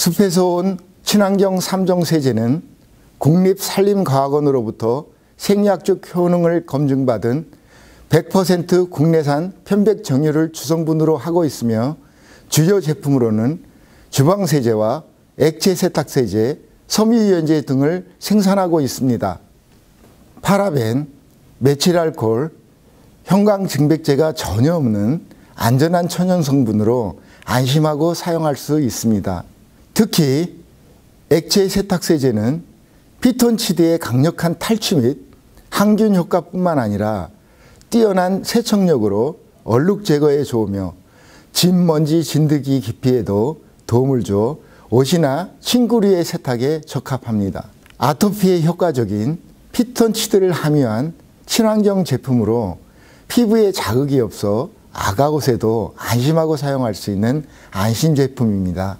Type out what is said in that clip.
숲에서 온 친환경 삼종 세제는 국립산림과학원으로부터 생리학적 효능을 검증받은 100% 국내산 편백 정유를 주성분으로 하고 있으며 주요 제품으로는 주방세제와 액체 세탁세제, 섬유유연제 등을 생산하고 있습니다. 파라벤, 메칠알코올, 형광증백제가 전혀 없는 안전한 천연 성분으로 안심하고 사용할 수 있습니다. 특히 액체 세탁세제는 피톤치드의 강력한 탈취 및 항균 효과뿐만 아니라 뛰어난 세척력으로 얼룩 제거에 좋으며 진 먼지 진드기 기피에도 도움을 줘 옷이나 친구류의 세탁에 적합합니다. 아토피에 효과적인 피톤치드를 함유한 친환경 제품으로 피부에 자극이 없어 아가옷에도 안심하고 사용할 수 있는 안심 제품입니다.